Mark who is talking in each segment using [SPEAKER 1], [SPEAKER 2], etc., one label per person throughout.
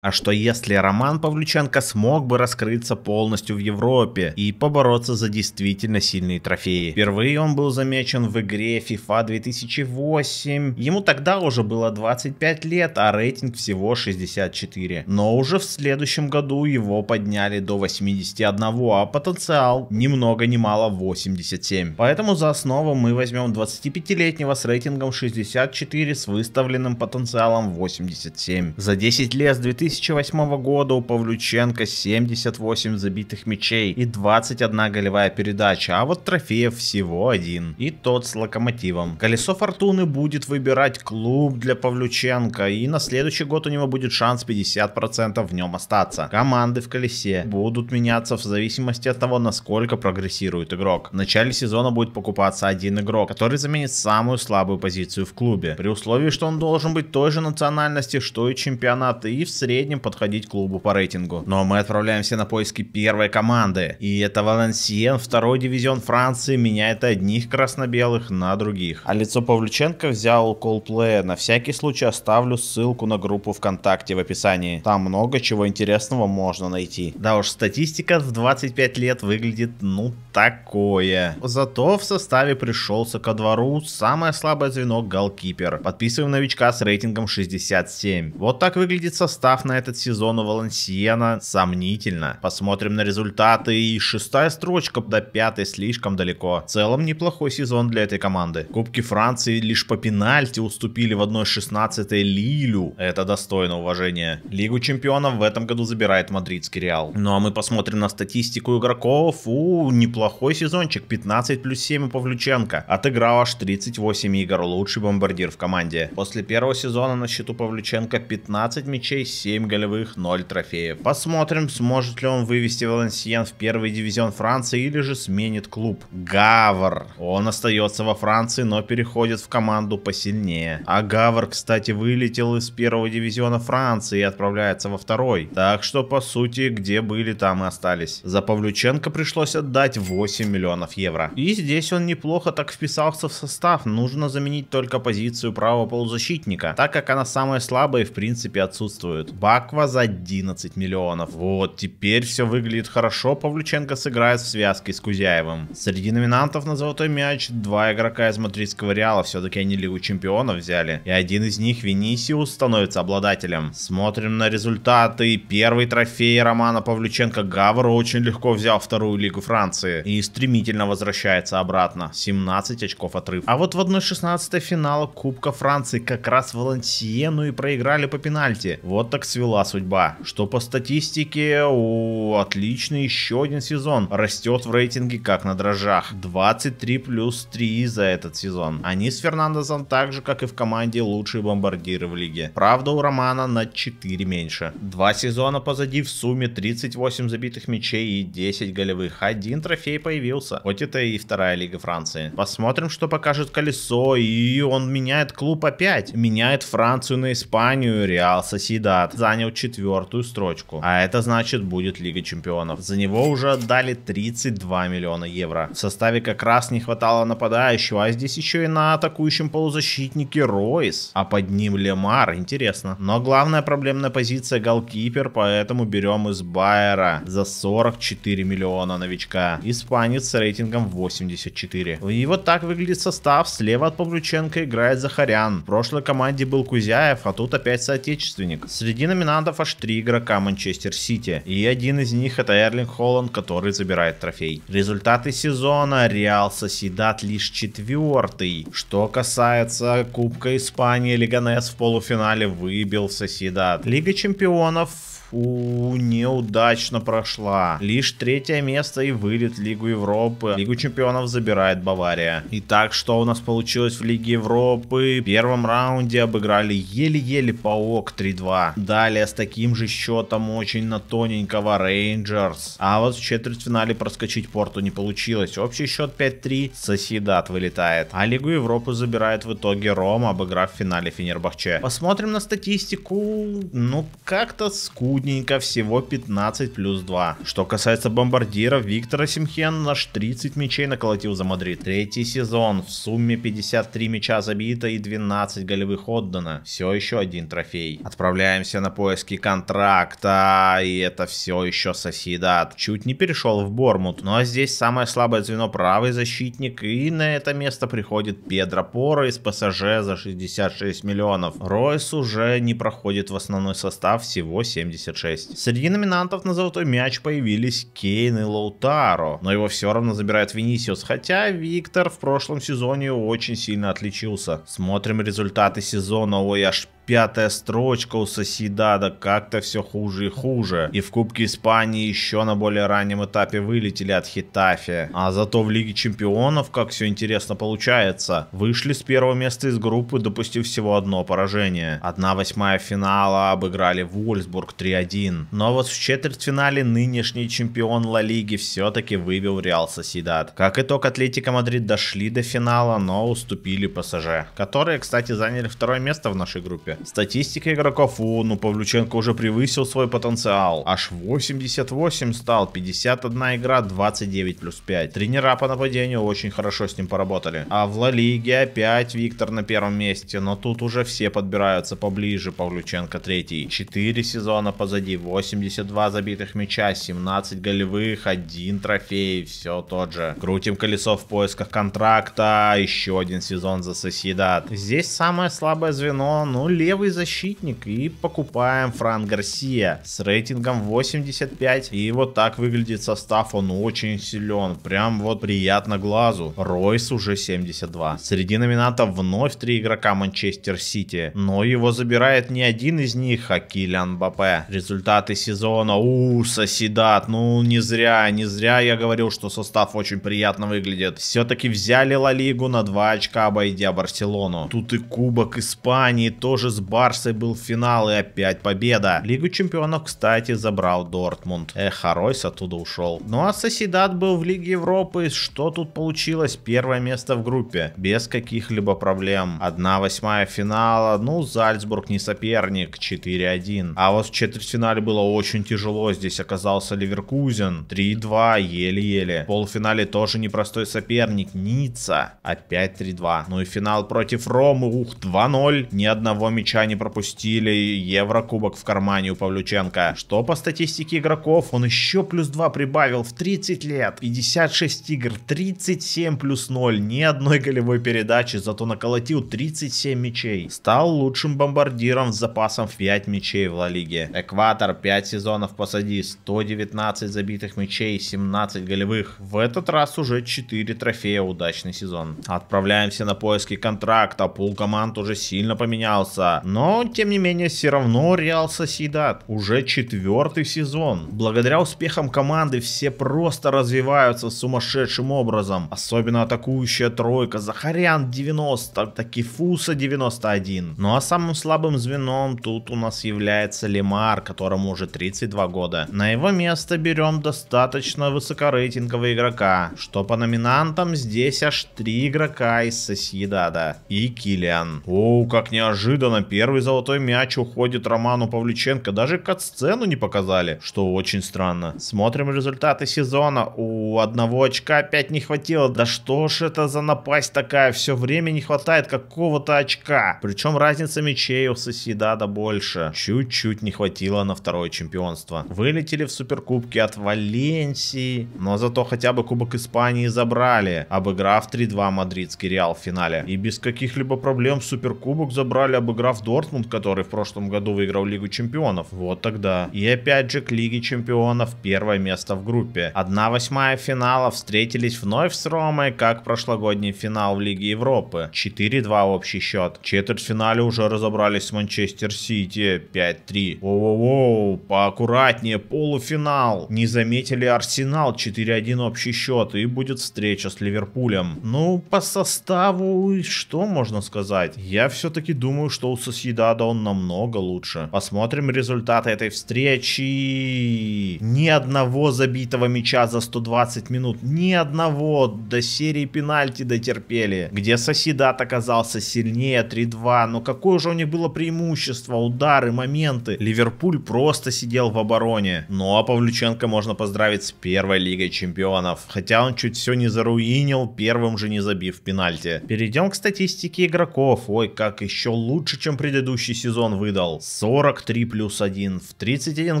[SPEAKER 1] А что если Роман Павлюченко смог бы раскрыться полностью в Европе и побороться за действительно сильные трофеи? Впервые он был замечен в игре FIFA 2008. Ему тогда уже было 25 лет, а рейтинг всего 64. Но уже в следующем году его подняли до 81, а потенциал ни много ни мало 87. Поэтому за основу мы возьмем 25-летнего с рейтингом 64 с выставленным потенциалом 87. За 10 лет с 2000 2008 года у Павлюченко 78 забитых мячей и 21 голевая передача, а вот трофеев всего один. И тот с Локомотивом. Колесо Фортуны будет выбирать клуб для Павлюченко, и на следующий год у него будет шанс 50% в нем остаться. Команды в колесе будут меняться в зависимости от того, насколько прогрессирует игрок. В начале сезона будет покупаться один игрок, который заменит самую слабую позицию в клубе, при условии, что он должен быть той же национальности, что и чемпионат, и в среднем среднем подходить клубу по рейтингу. Но мы отправляемся на поиски первой команды. И это Валенсиен, второй дивизион Франции, меняет одних красно-белых на других. А лицо Павлюченко взял колплея. На всякий случай оставлю ссылку на группу ВКонтакте в описании. Там много чего интересного можно найти. Да уж, статистика в 25 лет выглядит ну такое. Зато в составе пришелся ко двору самое слабое звено голкипер. Подписываем новичка с рейтингом 67. Вот так выглядит состав на этот сезон у Валансиена сомнительно. Посмотрим на результаты. И шестая строчка до пятой слишком далеко. В целом неплохой сезон для этой команды. Кубки Франции лишь по пенальти уступили в 1-16 Лилю. Это достойно уважения. Лигу чемпионов в этом году забирает мадридский Реал. Ну а мы посмотрим на статистику игроков. У, неплохой сезончик. 15 плюс 7 у Павлюченко. Отыграл аж 38 игр. Лучший бомбардир в команде. После первого сезона на счету Павлюченко 15 мячей, 7 7 голевых, 0 трофеев. Посмотрим, сможет ли он вывести Валенсиен в первый дивизион Франции или же сменит клуб. Гавр. Он остается во Франции, но переходит в команду посильнее. А Гавр, кстати, вылетел из первого дивизиона Франции и отправляется во второй. Так что, по сути, где были, там и остались. За Павлюченко пришлось отдать 8 миллионов евро. И здесь он неплохо так вписался в состав. Нужно заменить только позицию правого полузащитника, так как она самая слабая и в принципе отсутствует. Баква за 11 миллионов. Вот, теперь все выглядит хорошо. Павлюченко сыграет в связке с Кузяевым. Среди номинантов на золотой мяч два игрока из мадридского Реала. Все-таки они Лигу Чемпионов взяли. И один из них, Венисиус, становится обладателем. Смотрим на результаты. Первый трофей Романа Павлюченко Гавр очень легко взял вторую Лигу Франции. И стремительно возвращается обратно. 17 очков отрыв. А вот в 1-16 финала Кубка Франции как раз Валансиену и проиграли по пенальти. Вот так связь свела судьба, что по статистике, о, отличный еще один сезон, растет в рейтинге как на дрожжах, 23 плюс 3 за этот сезон. Они с Фернандесом так же, как и в команде, лучшие бомбардиры в лиге. Правда, у Романа на 4 меньше. Два сезона позади в сумме 38 забитых мячей и 10 голевых. Один трофей появился, хоть это и вторая лига Франции. Посмотрим, что покажет колесо, и он меняет клуб опять. Меняет Францию на Испанию, Реал Соседат. За занял четвертую строчку. А это значит будет Лига Чемпионов. За него уже отдали 32 миллиона евро. В составе как раз не хватало нападающего, а здесь еще и на атакующем полузащитнике Ройс. А под ним Лемар, интересно. Но главная проблемная позиция голкипер, поэтому берем из Байера за 44 миллиона новичка. Испанец с рейтингом 84. И вот так выглядит состав. Слева от Павлюченко играет Захарян. В прошлой команде был Кузяев, а тут опять соотечественник. Среди номер номинантов аж три игрока Манчестер Сити, и один из них это Эрлинг Холланд, который забирает трофей. Результаты сезона Реал Соседат лишь четвертый. Что касается Кубка Испании, Лиганес в полуфинале выбил Соседат. Лига чемпионов Фу, неудачно прошла. Лишь третье место и вылет Лигу Европы. Лигу чемпионов забирает Бавария. Итак, что у нас получилось в Лиге Европы? В первом раунде обыграли еле-еле паук 3-2. Далее с таким же счетом очень на тоненького Рейнджерс. А вот в четвертьфинале проскочить порту не получилось. Общий счет 5-3. Соседат вылетает. А Лигу Европы забирает в итоге Рома, обыграв в финале Фенербахче. Посмотрим на статистику. Ну, как-то скучно скудненько, всего 15 плюс 2. Что касается бомбардиров, Виктора Симхен наш 30 мячей наколотил за Мадрид. Третий сезон, в сумме 53 мяча забито и 12 голевых отдано. Все еще один трофей. Отправляемся на поиски контракта, и это все еще Соседат. Чуть не перешел в Бормут, но а здесь самое слабое звено правый защитник, и на это место приходит Педро Пора из ПСЖ за 66 миллионов. Ройс уже не проходит в основной состав, всего 70 76. Среди номинантов на золотой мяч появились Кейн и Лоутаро, но его все равно забирает Винисиус, хотя Виктор в прошлом сезоне очень сильно отличился. Смотрим результаты сезона ОЯШП пятая строчка у соседа как-то все хуже и хуже. И в Кубке Испании еще на более раннем этапе вылетели от Хитафи. А зато в Лиге Чемпионов, как все интересно получается, вышли с первого места из группы, допустив всего одно поражение. Одна восьмая финала обыграли Вольсбург 3-1. Но вот в четвертьфинале нынешний чемпион Ла Лиги все-таки выбил Реал Соседад. Как итог, Атлетика Мадрид дошли до финала, но уступили ПСЖ, которые, кстати, заняли второе место в нашей группе. Статистика игроков, о, ну Павлюченко уже превысил свой потенциал. Аж 88 стал, 51 игра, 29 плюс 5. Тренера по нападению очень хорошо с ним поработали. А в Ла Лиге опять Виктор на первом месте, но тут уже все подбираются поближе. Павлюченко третий. 4 сезона позади, 82 забитых мяча, 17 голевых, 1 трофей, все тот же. Крутим колесо в поисках контракта, еще один сезон за соседат. Здесь самое слабое звено, ну, Лига левый защитник и покупаем Фран Гарсия с рейтингом 85. И вот так выглядит состав, он очень силен, прям вот приятно глазу. Ройс уже 72. Среди номинатов вновь три игрока Манчестер Сити, но его забирает не один из них, а Килиан Бапе. Результаты сезона, у, соседат, ну не зря, не зря я говорил, что состав очень приятно выглядит. Все-таки взяли Ла Лигу на 2 очка, обойдя Барселону. Тут и Кубок Испании тоже с Барсой был финал и опять победа. Лигу чемпионов, кстати, забрал Дортмунд. Эх, а Ройс оттуда ушел. Ну а Соседат был в Лиге Европы. Что тут получилось? Первое место в группе. Без каких-либо проблем. 1-8 финала. Ну, Зальцбург не соперник. 4-1. А вот в четвертьфинале было очень тяжело. Здесь оказался Ливеркузен. 3-2. Еле-еле. В полуфинале тоже непростой соперник. Ницца. Опять 3-2. Ну и финал против Ромы. Ух, 2-0. Ни одного мяча не пропустили, Еврокубок в кармане у Павлюченко. Что по статистике игроков, он еще плюс 2 прибавил в 30 лет, 56 игр, 37 плюс 0, ни одной голевой передачи, зато наколотил 37 мячей. Стал лучшим бомбардиром с запасом в 5 мячей в Ла Лиге. Экватор 5 сезонов посади, 119 забитых мячей, 17 голевых. В этот раз уже 4 трофея, удачный сезон. Отправляемся на поиски контракта, пул команд уже сильно поменялся конца. Но, тем не менее, все равно Реал Соседат. Уже четвертый сезон. Благодаря успехам команды все просто развиваются сумасшедшим образом. Особенно атакующая тройка. Захарян 90, Такифуса 91. Ну а самым слабым звеном тут у нас является Лемар, которому уже 32 года. На его место берем достаточно высокорейтингового игрока, что по номинантам здесь аж 3 игрока из Соседада и Килиан. Оу, как неожиданно Романа. Первый золотой мяч уходит Роману Павлюченко. Даже кат-сцену не показали, что очень странно. Смотрим результаты сезона. У одного очка опять не хватило. Да что ж это за напасть такая? Все время не хватает какого-то очка. Причем разница мячей у Соседада больше. Чуть-чуть не хватило на второе чемпионство. Вылетели в Суперкубке от Валенсии. Но зато хотя бы Кубок Испании забрали, обыграв 3-2 мадридский Реал в финале. И без каких-либо проблем Суперкубок забрали, обыграв обыграв Дортмунд, который в прошлом году выиграл Лигу Чемпионов. Вот тогда. И опять же к Лиге Чемпионов первое место в группе. 1-8 финала встретились вновь с Ромой, как прошлогодний финал в Лиге Европы. 4-2 общий счет. четвертьфинале уже разобрались с Манчестер Сити 5-3. Воу-воу, поаккуратнее, полуфинал. Не заметили Арсенал 4-1 общий счет и будет встреча с Ливерпулем. Ну, по составу что можно сказать? Я все-таки думаю, что у вернулся Сидада, он намного лучше. Посмотрим результаты этой встречи. Ни одного забитого мяча за 120 минут. Ни одного. До серии пенальти дотерпели. Где Сосидат оказался сильнее 3-2. Но ну, какое же у них было преимущество? Удары, моменты. Ливерпуль просто сидел в обороне. Ну а Павлюченко можно поздравить с первой лигой чемпионов. Хотя он чуть все не заруинил, первым же не забив пенальти. Перейдем к статистике игроков. Ой, как еще лучше, чем чем предыдущий сезон выдал. 43 плюс 1. В 31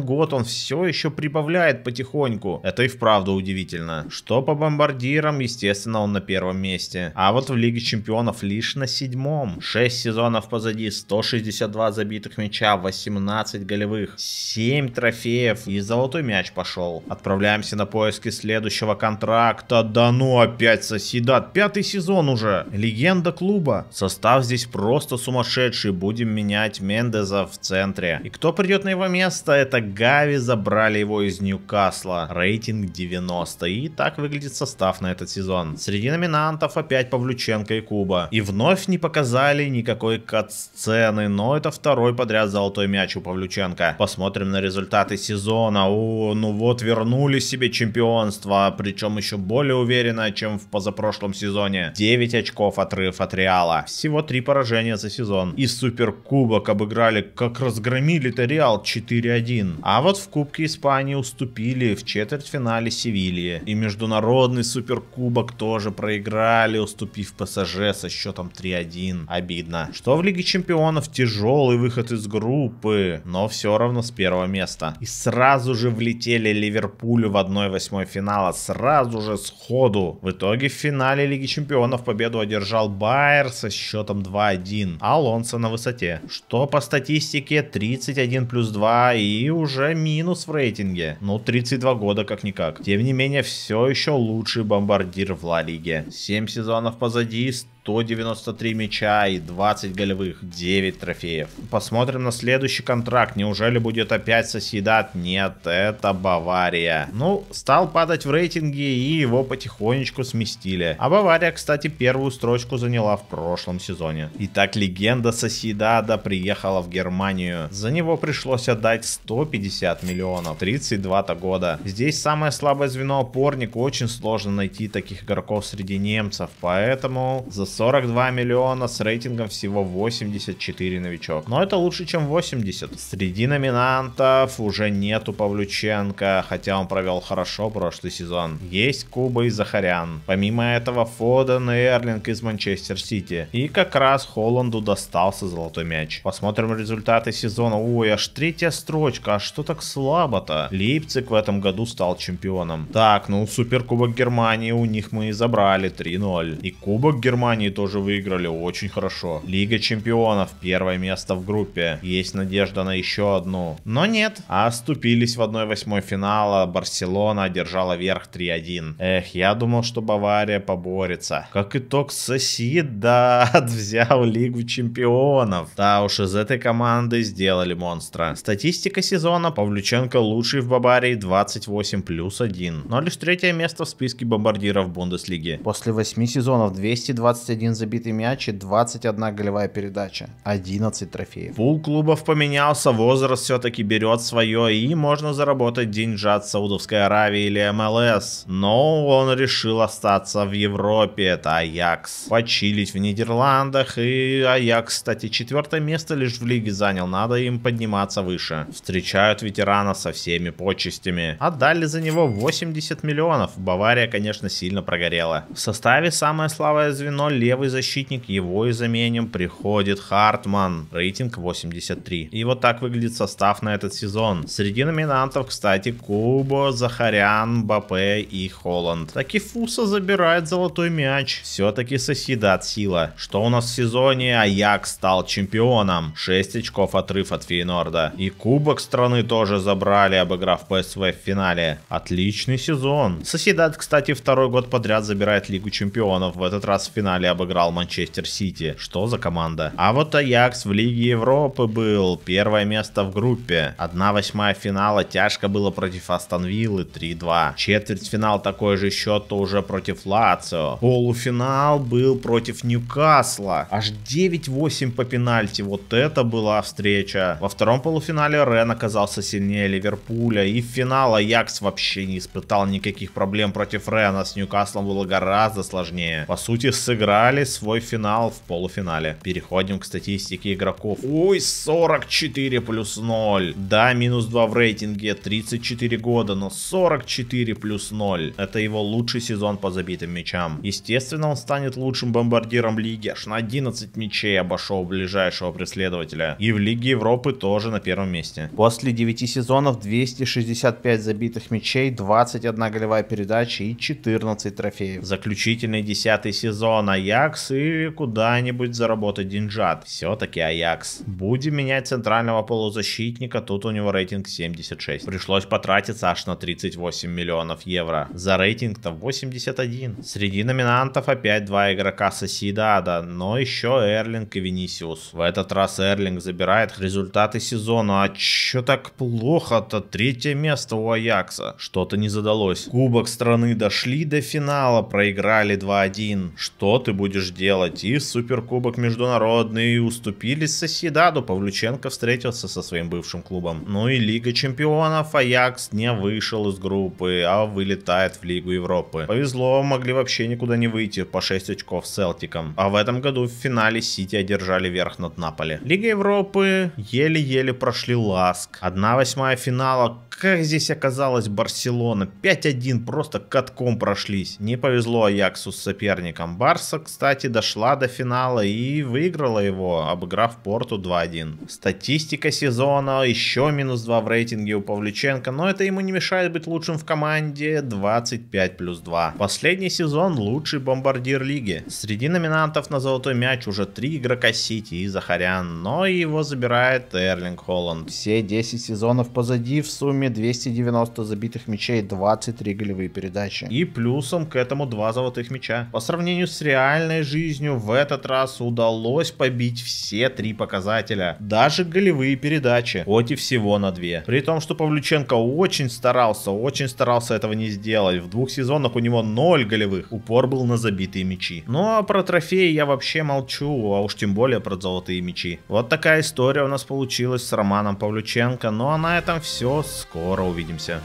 [SPEAKER 1] год он все еще прибавляет потихоньку. Это и вправду удивительно. Что по бомбардирам, естественно, он на первом месте. А вот в Лиге Чемпионов лишь на седьмом. 6 сезонов позади, 162 забитых мяча, 18 голевых, 7 трофеев и золотой мяч пошел. Отправляемся на поиски следующего контракта. Да ну опять соседат. Пятый сезон уже. Легенда клуба. Состав здесь просто сумасшедший будем менять Мендеза в центре. И кто придет на его место? Это Гави, забрали его из Ньюкасла. Рейтинг 90. И так выглядит состав на этот сезон. Среди номинантов опять Павлюченко и Куба. И вновь не показали никакой кат-сцены, но это второй подряд золотой мяч у Павлюченко. Посмотрим на результаты сезона. О, ну вот вернули себе чемпионство, причем еще более уверенно, чем в позапрошлом сезоне. 9 очков отрыв от Реала. Всего 3 поражения за сезон. И с Суперкубок обыграли, как разгромили-то Реал 4-1. А вот в Кубке Испании уступили в четвертьфинале Севилье. И Международный Суперкубок тоже проиграли, уступив ПСЖ со счетом 3-1. Обидно. Что в Лиге Чемпионов тяжелый выход из группы, но все равно с первого места. И сразу же влетели Ливерпулю в 1-8 финала, сразу же сходу. В итоге в финале Лиги Чемпионов победу одержал Байер со счетом 2-1. Алонсо на на высоте. Что по статистике 31 плюс 2 и уже минус в рейтинге. Ну, 32 года как-никак. Тем не менее, все еще лучший бомбардир в Ла Лиге. 7 сезонов позади, 193 мяча и 20 голевых, 9 трофеев. Посмотрим на следующий контракт. Неужели будет опять соседат? Нет, это Бавария. Ну, стал падать в рейтинге и его потихонечку сместили. А Бавария, кстати, первую строчку заняла в прошлом сезоне. Итак, легенда Соседада приехала в Германию. За него пришлось отдать 150 миллионов. 32-то года. Здесь самое слабое звено опорник. Очень сложно найти таких игроков среди немцев. Поэтому за 42 миллиона с рейтингом всего 84 новичок. Но это лучше, чем 80. Среди номинантов уже нету Павлюченко, хотя он провел хорошо прошлый сезон. Есть Куба и Захарян. Помимо этого Фоден и Эрлинг из Манчестер Сити. И как раз Холланду достался золотой мяч. Посмотрим результаты сезона. Ой, аж третья строчка, а что так слабо-то? Лейпциг в этом году стал чемпионом. Так, ну Суперкубок Германии у них мы и забрали 3-0. И Кубок Германии Испании тоже выиграли, очень хорошо. Лига чемпионов, первое место в группе. Есть надежда на еще одну. Но нет, а оступились в 1-8 финала. Барселона одержала верх 3-1. Эх, я думал, что Бавария поборется. Как итог, Соседат взял Лигу чемпионов. Да уж, из этой команды сделали монстра. Статистика сезона. Павлюченко лучший в Баварии 28 плюс 1. Но лишь третье место в списке бомбардиров Бундеслиги. После 8 сезонов 220 21 забитый мяч и 21 голевая передача. 11 трофеев. Пул клубов поменялся, возраст все-таки берет свое и можно заработать деньжат Саудовской Аравии или МЛС. Но он решил остаться в Европе, это Аякс. Почилить в Нидерландах и Аякс, кстати, четвертое место лишь в лиге занял, надо им подниматься выше. Встречают ветерана со всеми почестями. Отдали за него 80 миллионов. Бавария, конечно, сильно прогорела. В составе самое слабое звено левый защитник, его и заменим. Приходит Хартман, рейтинг 83. И вот так выглядит состав на этот сезон. Среди номинантов, кстати, Кубо, Захарян, Бапе и Холланд. Таки Фуса забирает золотой мяч. Все-таки соседат сила. Что у нас в сезоне? Аяк стал чемпионом. 6 очков отрыв от Фейнорда. И Кубок страны тоже забрали, обыграв ПСВ в финале. Отличный сезон. Соседат, кстати, второй год подряд забирает Лигу Чемпионов. В этот раз в финале обыграл Манчестер Сити. Что за команда? А вот Аякс в Лиге Европы был. Первое место в группе. 1-8 финала тяжко было против Астон Виллы 3-2. Четвертьфинал такой же счет то уже против Лацио. Полуфинал был против Ньюкасла. Аж 9-8 по пенальти. Вот это была встреча. Во втором полуфинале Рен оказался сильнее Ливерпуля. И в финал Аякс вообще не испытал никаких проблем против Рена. С Ньюкаслом было гораздо сложнее. По сути, сыграл сыграли свой финал в полуфинале. Переходим к статистике игроков. Ой, 44 плюс 0. Да, минус 2 в рейтинге, 34 года, но 44 плюс 0. Это его лучший сезон по забитым мячам. Естественно, он станет лучшим бомбардиром лиги. Аж на 11 мячей обошел ближайшего преследователя. И в Лиге Европы тоже на первом месте. После 9 сезонов 265 забитых мячей, 21 голевая передача и 14 трофеев. Заключительный 10 сезон, а Аякс и куда-нибудь заработать деньжат. Все-таки Аякс. Будем менять центрального полузащитника, тут у него рейтинг 76. Пришлось потратиться аж на 38 миллионов евро. За рейтинг-то 81. Среди номинантов опять два игрока Соседада, но еще Эрлинг и Венисиус. В этот раз Эрлинг забирает результаты сезона. А чё так плохо-то? Третье место у Аякса. Что-то не задалось. Кубок страны дошли до финала, проиграли 2-1. Что ты будешь делать, и Суперкубок международный, уступили Соседаду, Павлюченко встретился со своим бывшим клубом. Ну и Лига Чемпионов, Аякс не вышел из группы, а вылетает в Лигу Европы. Повезло, могли вообще никуда не выйти, по 6 очков с Селтиком. А в этом году в финале Сити одержали верх над Наполи. Лига Европы еле-еле прошли ласк. 1 восьмая финала как здесь оказалась Барселона? 5-1, просто катком прошлись. Не повезло Аяксу с соперником. Барса, кстати, дошла до финала и выиграла его, обыграв Порту 2-1. Статистика сезона, еще минус 2 в рейтинге у Павлюченко, но это ему не мешает быть лучшим в команде 25 плюс 2. Последний сезон лучший бомбардир лиги. Среди номинантов на золотой мяч уже три игрока Сити и Захарян, но его забирает Эрлинг Холланд. Все 10 сезонов позади в сумме итоге 290 забитых мячей, 23 голевые передачи. И плюсом к этому два золотых мяча. По сравнению с реальной жизнью, в этот раз удалось побить все три показателя. Даже голевые передачи, хоть и всего на две. При том, что Павлюченко очень старался, очень старался этого не сделать. В двух сезонах у него 0 голевых. Упор был на забитые мячи. Ну а про трофеи я вообще молчу, а уж тем более про золотые мячи. Вот такая история у нас получилась с Романом Павлюченко. Ну а на этом все. Скоро Скоро увидимся.